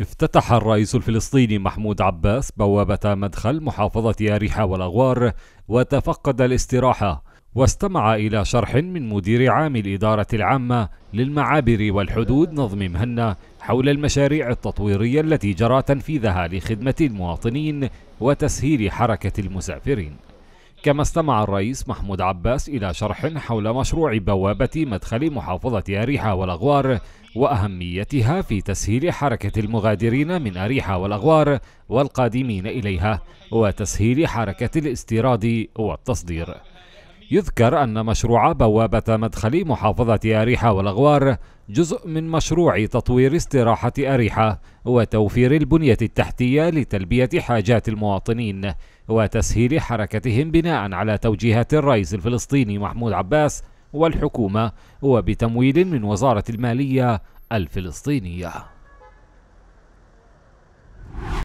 افتتح الرئيس الفلسطيني محمود عباس بوابة مدخل محافظة أريحة والأغوار وتفقد الاستراحة واستمع إلى شرح من مدير عام الإدارة العامة للمعابر والحدود نظم مهنا حول المشاريع التطويرية التي جرى تنفيذها لخدمة المواطنين وتسهيل حركة المسافرين كما استمع الرئيس محمود عباس إلى شرح حول مشروع بوابة مدخل محافظة أريحة والأغوار وأهميتها في تسهيل حركة المغادرين من أريحة والأغوار والقادمين إليها وتسهيل حركة الاستيراد والتصدير يذكر أن مشروع بوابة مدخل محافظة أريحة والأغوار جزء من مشروع تطوير استراحة أريحة وتوفير البنية التحتية لتلبية حاجات المواطنين وتسهيل حركتهم بناء على توجيهات الرئيس الفلسطيني محمود عباس والحكومة وبتمويل من وزارة المالية الفلسطينية